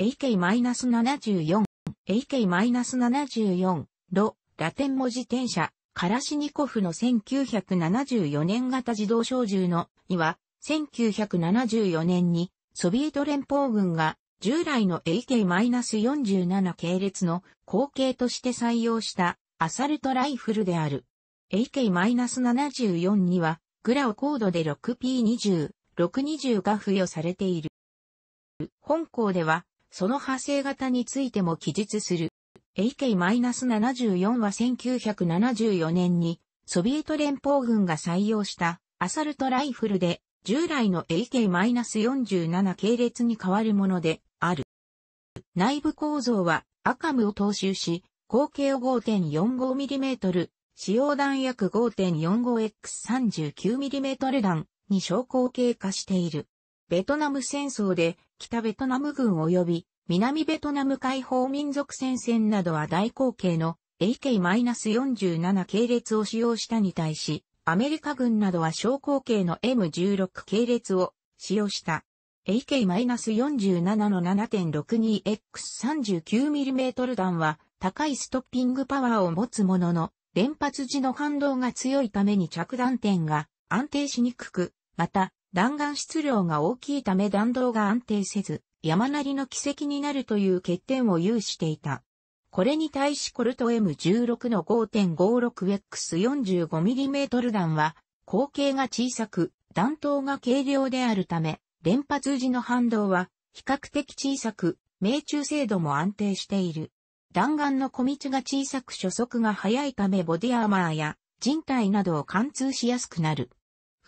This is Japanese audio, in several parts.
AK-74、AK-74、ロ、ラテン文字転車、カラシニコフの1974年型自動小銃の、には、1974年に、ソビエト連邦軍が、従来の AK-47 系列の後継として採用したアサルトライフルである。AK-74 には、グラオコードで 6P20、620が付与されている。本校では、その派生型についても記述する。AK-74 は1974年にソビエト連邦軍が採用したアサルトライフルで従来の AK-47 系列に変わるものである。内部構造はアカムを踏襲し、口径を 5.45mm、使用弾約 5.45x39mm 弾に小口径化している。ベトナム戦争で北ベトナム軍及び南ベトナム解放民族戦線などは大口径の AK-47 系列を使用したに対し、アメリカ軍などは小口径の M16 系列を使用した。AK-47 の 7.62X39mm 弾は高いストッピングパワーを持つものの、連発時の反動が強いために着弾点が安定しにくく、また弾丸質量が大きいため弾道が安定せず、山なりの奇跡になるという欠点を有していた。これに対しコルト M16 の 5.56X45mm 弾は、口径が小さく、弾頭が軽量であるため、連発時の反動は比較的小さく、命中精度も安定している。弾丸の小道が小さく初速が速いためボディアーマーや人体などを貫通しやすくなる。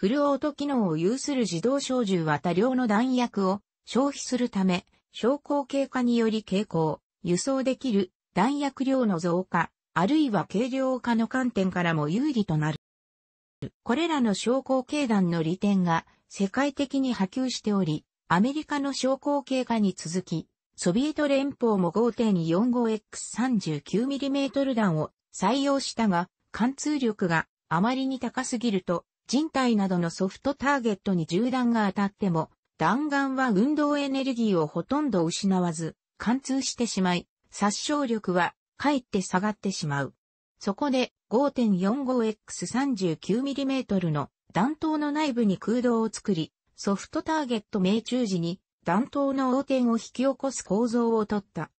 フルオート機能を有する自動小銃は多量の弾薬を消費するため、昇降経過により傾向、輸送できる弾薬量の増加、あるいは軽量化の観点からも有利となる。これらの昇降経団の利点が世界的に波及しており、アメリカの昇降経過に続き、ソビエト連邦も 5.45X39mm 弾を採用したが、貫通力があまりに高すぎると人体などのソフトターゲットに銃弾が当たっても、弾丸は運動エネルギーをほとんど失わず、貫通してしまい、殺傷力は、かえって下がってしまう。そこで 5.45x39mm の弾頭の内部に空洞を作り、ソフトターゲット命中時に弾頭の横転を引き起こす構造をとった。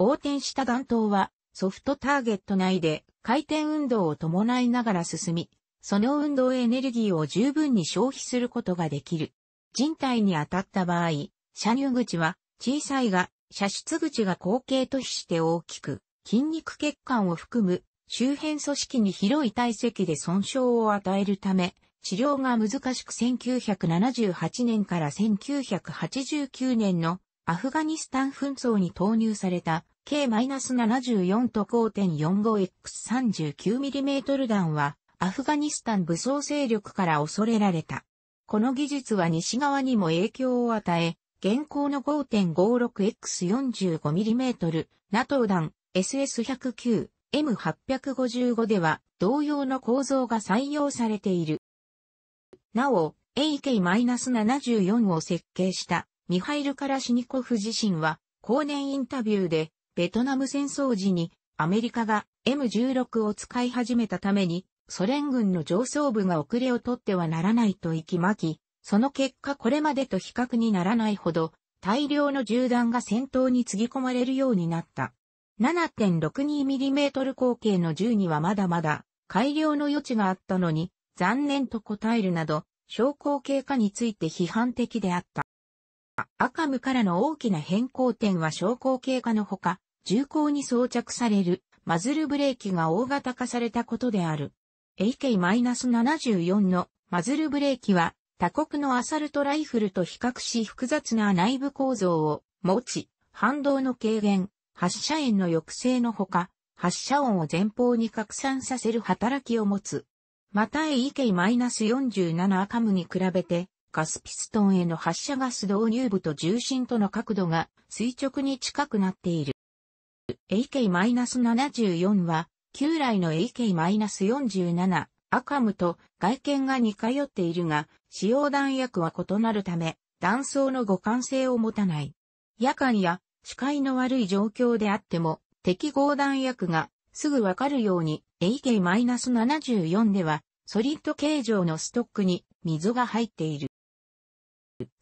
横転した弾頭はソフトターゲット内で回転運動を伴いながら進み、その運動エネルギーを十分に消費することができる。人体に当たった場合、射入口は小さいが、射出口が後傾と比して大きく、筋肉血管を含む周辺組織に広い体積で損傷を与えるため、治療が難しく1978年から1989年のアフガニスタン紛争に投入された K-74 と 5.45X39mm 弾はアフガニスタン武装勢力から恐れられた。この技術は西側にも影響を与え、現行の 5.56X45mm NATO 弾 SS109 M855 では同様の構造が採用されている。なお、AK-74 を設計したミハイル・カラシニコフ自身は後年インタビューでベトナム戦争時にアメリカが M16 を使い始めたためにソ連軍の上層部が遅れをとってはならないと息巻き、その結果これまでと比較にならないほど、大量の銃弾が戦闘に継ぎ込まれるようになった。7.62mm 口径の銃にはまだまだ改良の余地があったのに、残念と答えるなど、昇降経過について批判的であった。アカムからの大きな変更点は昇降経過のほか、銃口に装着されるマズルブレーキが大型化されたことである。AK-74 のマズルブレーキは他国のアサルトライフルと比較し複雑な内部構造を持ち、反動の軽減、発射円の抑制のほか、発射音を前方に拡散させる働きを持つ。また AK-47 アカムに比べて、ガスピストンへの発射ガス導入部と重心との角度が垂直に近くなっている。AK-74 は旧来の AK-47 アカムと外見が似通っているが、使用弾薬は異なるため、弾倉の互換性を持たない。夜間や視界の悪い状況であっても、適合弾薬がすぐわかるように AK-74 ではソリッド形状のストックに溝が入っている。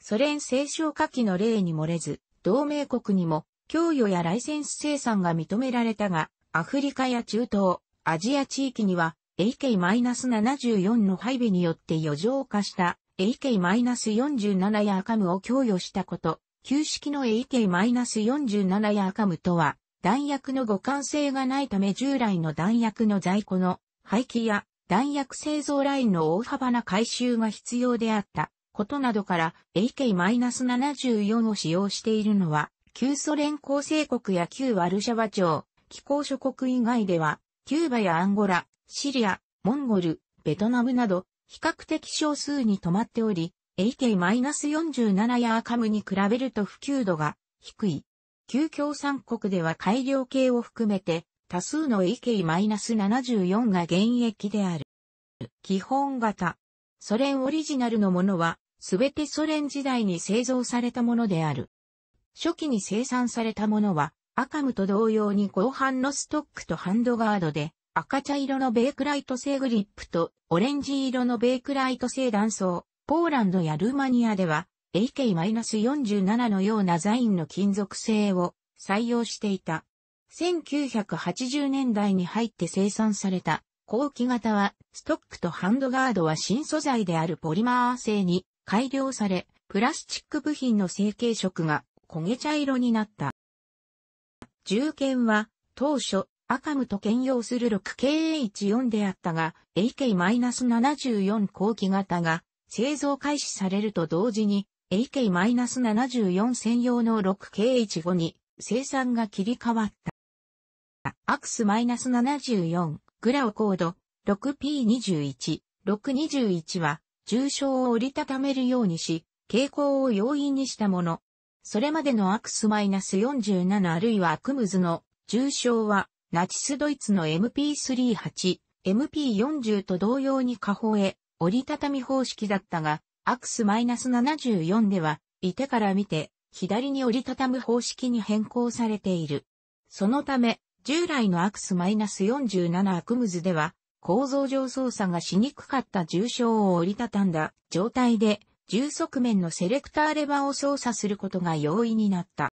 ソ連製氷火器の例に漏れず、同盟国にも供与やライセンス生産が認められたが、アフリカや中東、アジア地域には AK-74 の配備によって余剰化した AK-47 やアカムを供与したこと、旧式の AK-47 やアカムとは、弾薬の互換性がないため従来の弾薬の在庫の廃棄や弾薬製造ラインの大幅な回収が必要であったことなどから AK-74 を使用しているのは旧ソ連構成国や旧ワルシャワ町、気候諸国以外では、キューバやアンゴラ、シリア、モンゴル、ベトナムなど、比較的少数に止まっており、AK-47 やアカムに比べると普及度が低い。旧共産国では改良系を含めて多数の AK-74 が現役である。基本型。ソ連オリジナルのものは、すべてソ連時代に製造されたものである。初期に生産されたものは、アカムと同様に後半のストックとハンドガードで、赤茶色のベークライト製グリップとオレンジ色のベークライト製断層、ポーランドやルーマニアでは AK-47 のようなザインの金属製を採用していた。1980年代に入って生産された後期型はストックとハンドガードは新素材であるポリマー製に改良され、プラスチック部品の成型色が焦げ茶色になった。重剣は、当初、アカムと兼用する 6KH4 であったが、AK-74 後期型が製造開始されると同時に、AK-74 専用の 6KH5 に生産が切り替わった。アクス -74 グラオコード 6P21、621は重傷を折りたためるようにし、傾向を容易にしたもの。それまでのアクスマイナス -47 あるいはアクムズの重症は、ナチスドイツの MP38、MP40 と同様に下方へ折りたたみ方式だったが、アクスマイナス -74 では、いてから見て、左に折りたたむ方式に変更されている。そのため、従来のアクス -47 アクムズでは、構造上操作がしにくかった重症を折りたたんだ状態で重側面のセレクターレバーを操作することが容易になった。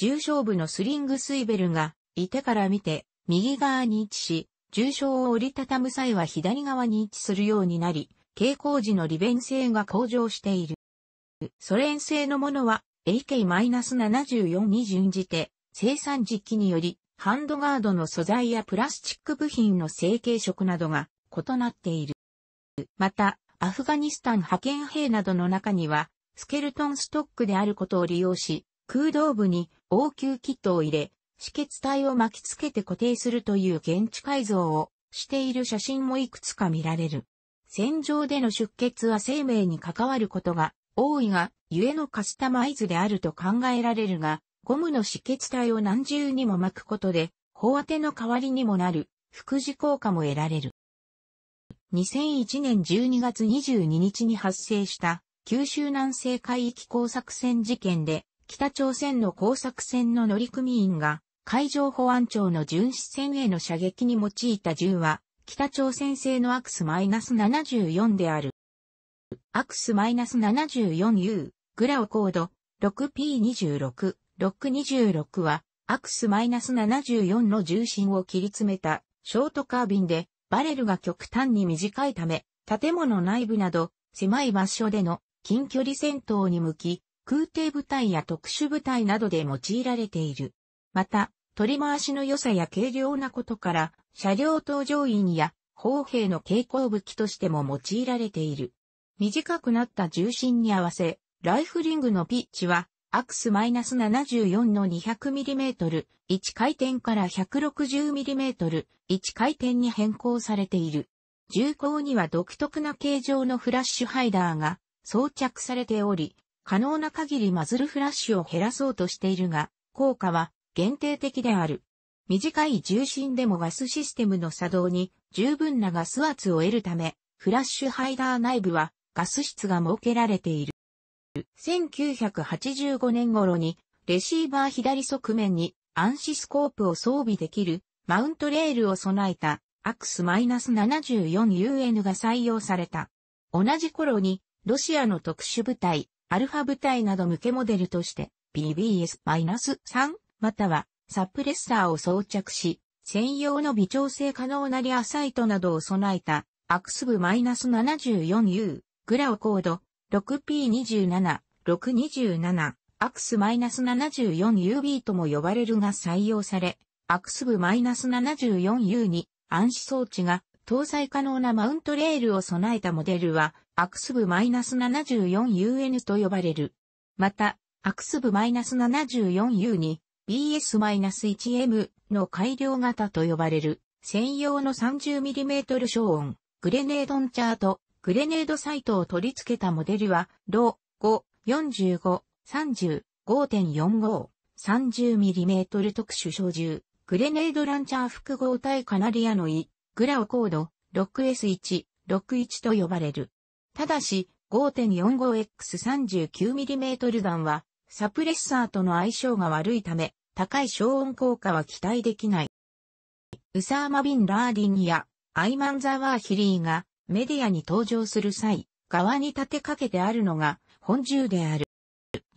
重傷部のスリングスイベルが、いてから見て、右側に位置し、重傷を折りたたむ際は左側に位置するようになり、傾向時の利便性が向上している。ソ連製のものは AK-74 に準じて、生産時期により、ハンドガードの素材やプラスチック部品の成型色などが異なっている。また、アフガニスタン派遣兵などの中には、スケルトンストックであることを利用し、空洞部に応急キットを入れ、止血体を巻きつけて固定するという現地改造をしている写真もいくつか見られる。戦場での出血は生命に関わることが多いが、ゆえのカスタマイズであると考えられるが、ゴムの止血体を何重にも巻くことで、法当ての代わりにもなる、副次効果も得られる。2001年12月22日に発生した九州南西海域工作船事件で北朝鮮の工作船の乗組員が海上保安庁の巡視船への射撃に用いた銃は北朝鮮製のアクスマイナス -74 である。アクスマイナス -74U グラオコード 6P26、626はアクス -74 の重心を切り詰めたショートカービンでバレルが極端に短いため、建物内部など、狭い場所での近距離戦闘に向き、空挺部隊や特殊部隊などで用いられている。また、取り回しの良さや軽量なことから、車両搭乗員や砲兵の蛍光武器としても用いられている。短くなった重心に合わせ、ライフリングのピッチはアクスマイナス -74 の 200mm、1回転から 160mm、1回転に変更されている。銃口には独特な形状のフラッシュハイダーが装着されており、可能な限りマズルフラッシュを減らそうとしているが、効果は限定的である。短い重心でもガスシステムの作動に十分なガス圧を得るため、フラッシュハイダー内部はガス室が設けられている。1985年頃にレシーバー左側面にアンシスコープを装備できるマウントレールを備えたアクス -74UN が採用された。同じ頃にロシアの特殊部隊、アルファ部隊など向けモデルとして PBS-3 またはサプレッサーを装着し、専用の微調整可能なリアサイトなどを備えたアクス部 -74U グラオコード 6P27、627、ナス7 4 u b とも呼ばれるが採用され、アクス部マイナス7 4 u に暗視装置が搭載可能なマウントレールを備えたモデルは、アクス部マイナス7 4 u n と呼ばれる。また、アクス部マイナス7 4 u に BS-1M の改良型と呼ばれる専用の 30mm 小音グレネードンチャートグレネードサイトを取り付けたモデルは、ロ5、45、30、5.45、30mm 特殊小銃、グレネードランチャー複合体カナリアの E、グラオコード、6S1、61と呼ばれる。ただし、5.45X39mm 弾は、サプレッサーとの相性が悪いため、高い消音効果は期待できない。ウサーマ・ビン・ラーディンやアイマン・ザ・ワーヒリーがメディアに登場する際、側に立てかけてあるのが本銃である。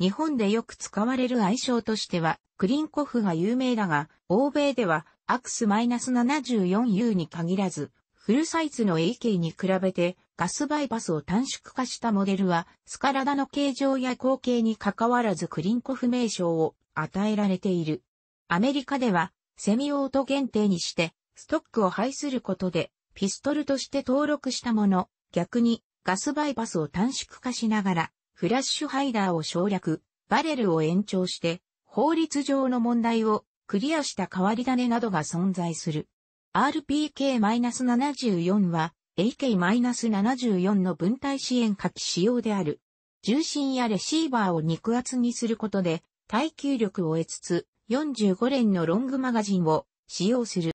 日本でよく使われる愛称としては、クリンコフが有名だが、欧米では、アクス -74U に限らず、フルサイズの AK に比べて、ガスバイパスを短縮化したモデルは、スカラダの形状や口径に関わらずクリンコフ名称を与えられている。アメリカでは、セミオート限定にして、ストックを排することで、ピストルとして登録したもの、逆にガスバイパスを短縮化しながら、フラッシュハイダーを省略、バレルを延長して、法律上の問題をクリアした変わり種などが存在する。RPK-74 は AK-74 の分体支援下記仕様である。重心やレシーバーを肉厚にすることで耐久力を得つつ45連のロングマガジンを使用する。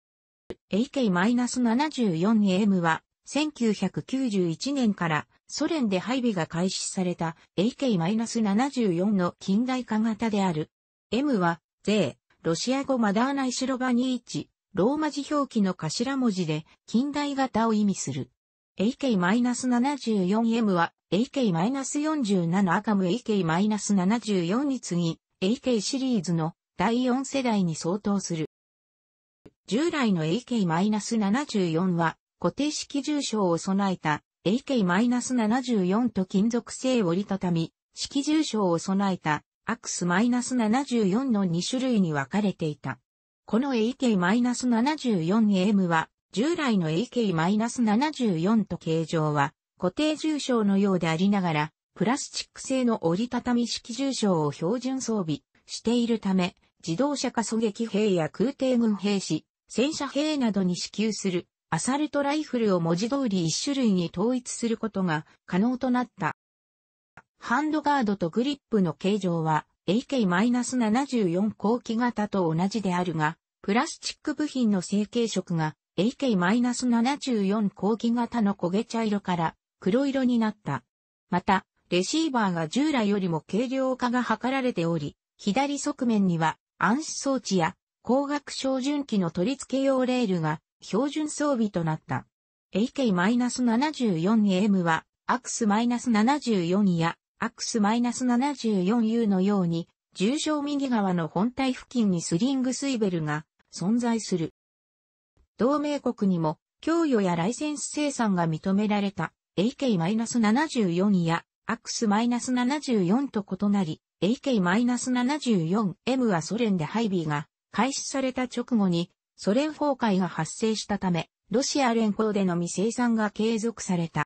AK-74M は、1991年からソ連で配備が開始された AK-74 の近代化型である。M は、税、ロシア語マダーナイシロバニーチ、ローマ字表記の頭文字で近代型を意味する。AK-74M は AK-47 アカム AK-74 に次ぎ AK シリーズの第4世代に相当する。従来の AK-74 は固定式重傷を備えた AK-74 と金属製折りたたみ、式重傷を備えたアクス -74 の2種類に分かれていた。この AK-74M は従来の AK-74 と形状は固定重傷のようでありながらプラスチック製の折りたたみ式重傷を標準装備しているため自動車化狙撃兵や空挺軍兵士、戦車兵などに支給するアサルトライフルを文字通り一種類に統一することが可能となった。ハンドガードとグリップの形状は AK-74 後期型と同じであるが、プラスチック部品の成形色が AK-74 後期型の焦げ茶色から黒色になった。また、レシーバーが従来よりも軽量化が図られており、左側面には暗視装置や光学照準器の取り付け用レールが標準装備となった。AK-74M は、アクス -74 や、アクス -74U のように、重症右側の本体付近にスリングスイベルが存在する。同盟国にも、供与やライセンス生産が認められた AK-74 やアクス -74 と異なり、AK-74M はソ連で配備が開始された直後にソ連崩壊が発生したため、ロシア連邦でのみ生産が継続された。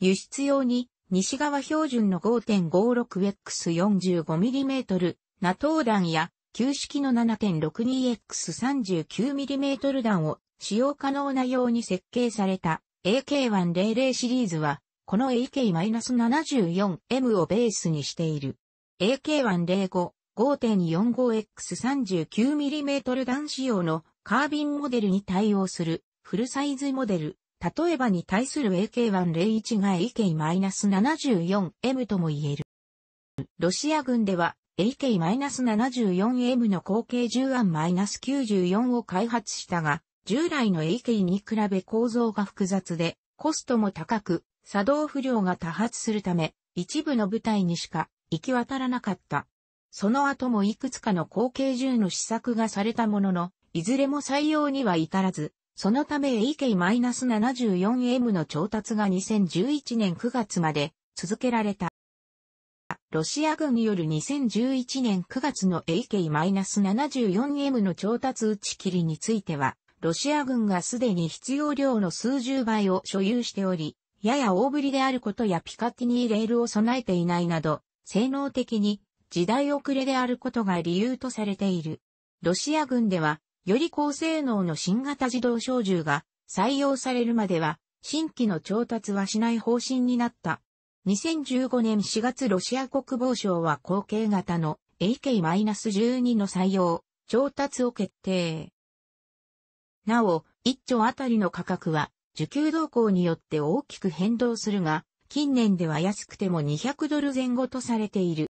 輸出用に西側標準の 5.56X45mm ナトー弾や旧式の 7.62X39mm 弾を使用可能なように設計された AK100 シリーズはこの AK-74M をベースにしている。AK105 5.45X39mm 弾仕様のカービンモデルに対応するフルサイズモデル。例えばに対する AK101 が AK-74M とも言える。ロシア軍では AK-74M の後継10案 -94 を開発したが、従来の AK に比べ構造が複雑で、コストも高く、作動不良が多発するため、一部の部隊にしか行き渡らなかった。その後もいくつかの後継銃の試作がされたものの、いずれも採用には至らず、そのため AK-74M の調達が2011年9月まで続けられた。ロシア軍による2011年9月の AK-74M の調達打ち切りについては、ロシア軍がすでに必要量の数十倍を所有しており、やや大ぶりであることやピカティニーレールを備えていないなど、性能的に時代遅れであることが理由とされている。ロシア軍では、より高性能の新型自動小銃が採用されるまでは、新規の調達はしない方針になった。2015年4月ロシア国防省は後継型の AK-12 の採用、調達を決定。なお、1丁あたりの価格は、受給動向によって大きく変動するが、近年では安くても200ドル前後とされている。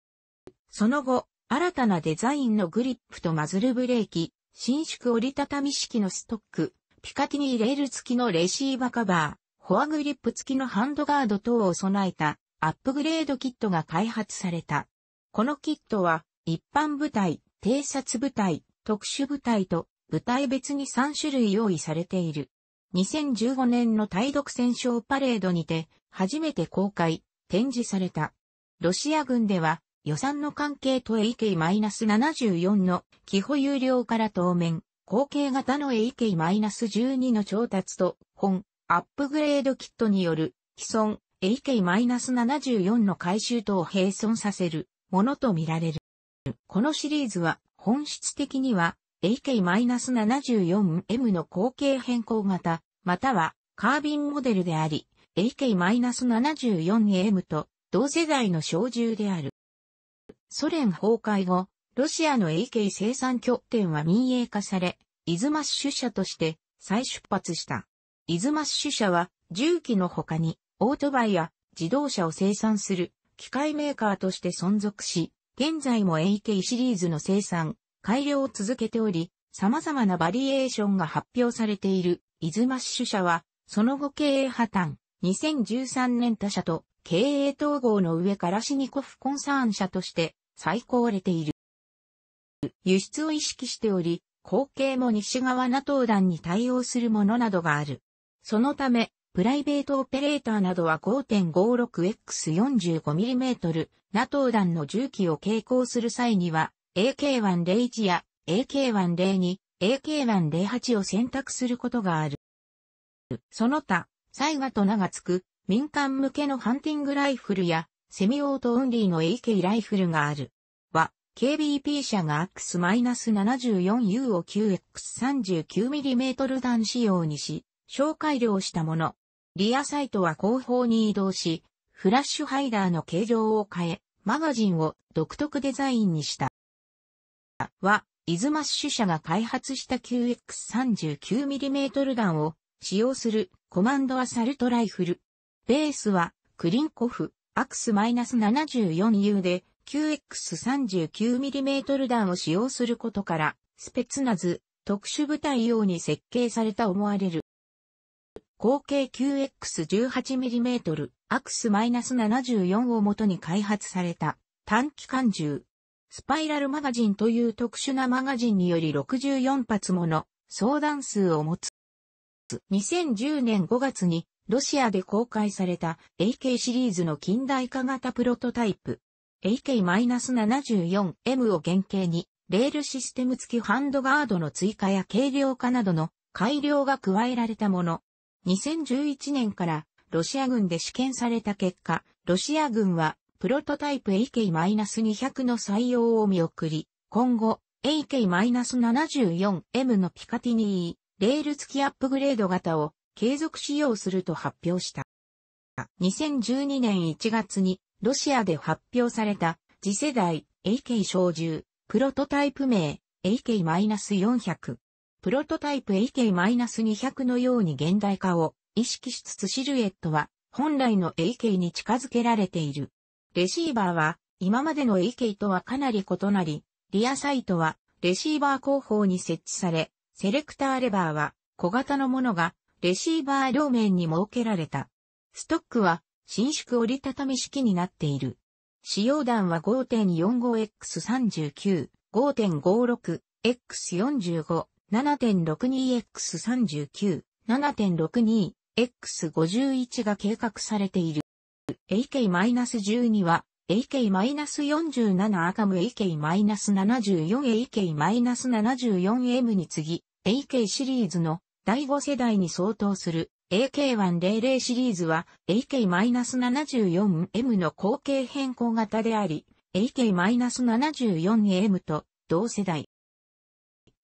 その後、新たなデザインのグリップとマズルブレーキ、伸縮折りたたみ式のストック、ピカティニーレール付きのレシーバカバー、フォアグリップ付きのハンドガード等を備えたアップグレードキットが開発された。このキットは一般部隊、偵察部隊、特殊部隊と部隊別に3種類用意されている。2015年の対独戦勝パレードにて初めて公開、展示された。ロシア軍では予算の関係と AK-74 の基保有料から当面、後継型の AK-12 の調達と本、アップグレードキットによる既存 AK-74 の回収等を並存させるものとみられる。このシリーズは本質的には AK-74M の後継変更型、またはカービンモデルであり、AK-74M と同世代の小銃である。ソ連崩壊後、ロシアの AK 生産拠点は民営化され、イズマッシュ社として再出発した。イズマッシュ社は重機の他にオートバイや自動車を生産する機械メーカーとして存続し、現在も AK シリーズの生産、改良を続けており、様々なバリエーションが発表されているイズマッシュ社は、その後経営破綻、2013年他社と経営統合の上からシニコフコンサーン社として最高れている。輸出を意識しており、後継も西側 NATO 団に対応するものなどがある。そのため、プライベートオペレーターなどは 5.56X45mm NATO 弾の重機を携行する際には AK101 や AK102、AK108 を選択することがある。その他、サイガと名がつく民間向けのハンティングライフルやセミオートオンリーの AK ライフルがある。は、KBP 社が x 7 4 u を QX39mm 弾仕様にし、小改良したもの。リアサイトは後方に移動し、フラッシュハイダーの形状を変え、マガジンを独特デザインにした。は、イズマッシュ社が開発した QX39mm 弾を使用するコマンドアサルトライフル。ベースはクリンコフ。アクス -74U で 9X39mm 弾を使用することから、スペツナズ、特殊部隊用に設計された思われる。合計 9X18mm アクス -74 を元に開発された短期間銃。スパイラルマガジンという特殊なマガジンにより64発もの相談数を持つ。2010年5月にロシアで公開された AK シリーズの近代化型プロトタイプ AK-74M を原型にレールシステム付きハンドガードの追加や軽量化などの改良が加えられたもの。2011年からロシア軍で試験された結果、ロシア軍はプロトタイプ AK-200 の採用を見送り、今後 AK-74M のピカティニーレール付きアップグレード型を継続使用すると発表した。2012年1月にロシアで発表された次世代 AK 小銃プロトタイプ名 AK-400 プロトタイプ AK-200 のように現代化を意識しつつシルエットは本来の AK に近づけられている。レシーバーは今までの AK とはかなり異なり、リアサイトはレシーバー後方に設置され、セレクターレバーは小型のものがレシーバー両面に設けられた。ストックは伸縮折りたたみ式になっている。使用段は 5.45x39、5.56x45、7.62x39、7.62x51 が計画されている。AK-12 は AK-47 アカム AK-74AK-74M に次ぎ AK シリーズの第5世代に相当する AK100 シリーズは AK-74M の後継変更型であり、AK-74M と同世代。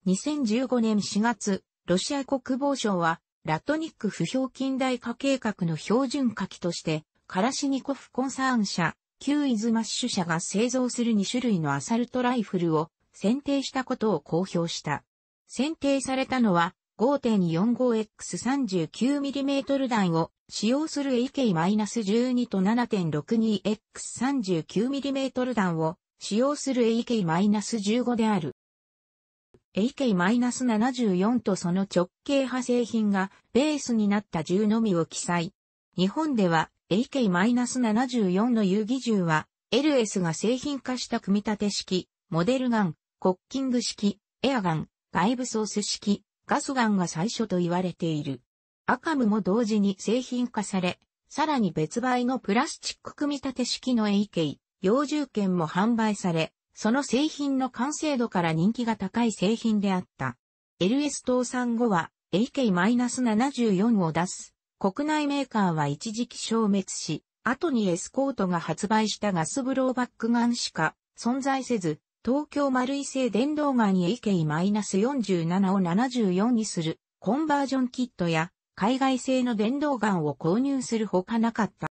2015年4月、ロシア国防省は、ラトニック不評近代化計画の標準化器として、カラシニコフコンサーン社、旧イズマッシュ社が製造する2種類のアサルトライフルを選定したことを公表した。選定されたのは、5.45X39mm 弾を使用する AK-12 と 7.62X39mm 弾を使用する AK-15 である。AK-74 とその直径派製品がベースになった銃のみを記載。日本では AK-74 の遊戯銃は LS が製品化した組み立て式、モデルガン、コッキング式、エアガン、外部ソース式、ガスガンが最初と言われている。アカムも同時に製品化され、さらに別売のプラスチック組み立て式の AK、幼獣券も販売され、その製品の完成度から人気が高い製品であった。LS 倒産後は AK-74 を出す。国内メーカーは一時期消滅し、後にエスコートが発売したガスブローバックガンしか存在せず、東京丸井製電動ガニ AK-47 を74にするコンバージョンキットや海外製の電動ガンを購入するほかなかった。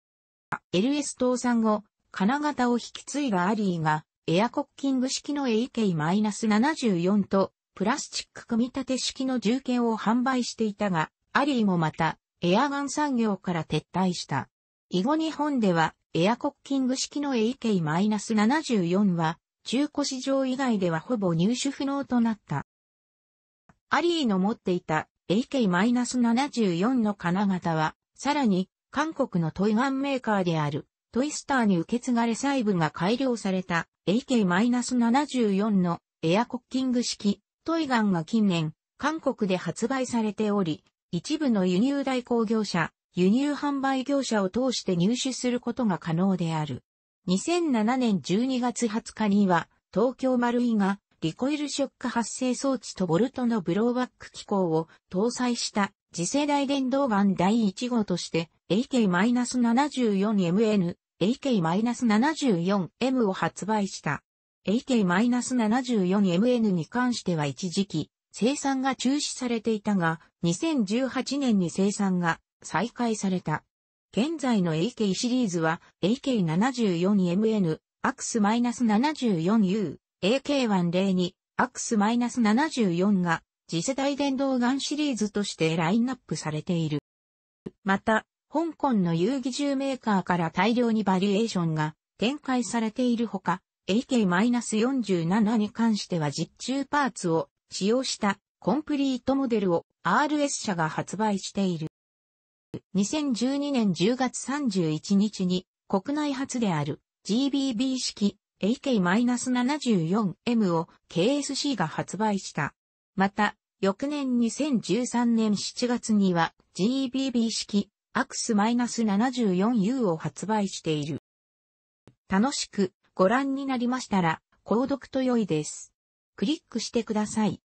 LS 倒産後、金型を引き継いだアリーがエアコッキング式の AK-74 とプラスチック組み立て式の銃剣を販売していたが、アリーもまたエアガン産業から撤退した。以後日本ではエアコッキング式の AK-74 は中古市場以外ではほぼ入手不能となった。アリーの持っていた AK-74 の金型は、さらに韓国のトイガンメーカーであるトイスターに受け継がれ細部が改良された AK-74 のエアコッキング式トイガンが近年韓国で発売されており、一部の輸入代行業者、輸入販売業者を通して入手することが可能である。2007年12月20日には、東京マルイが、リコイルショック発生装置とボルトのブローバック機構を搭載した次世代電動ガン第1号として AK-74MN、AK-74M を発売した。AK-74MN に関しては一時期生産が中止されていたが、2018年に生産が再開された。現在の AK シリーズは AK74MN、AX-74U、AK102、AX-74 が次世代電動ガンシリーズとしてラインナップされている。また、香港の遊戯銃メーカーから大量にバリエーションが展開されているほか、AK-47 に関しては実中パーツを使用したコンプリートモデルを RS 社が発売している。2012年10月31日に国内初である GBB 式 AK-74M を KSC が発売した。また、翌年2013年7月には GBB 式 AX-74U を発売している。楽しくご覧になりましたら、購読と良いです。クリックしてください。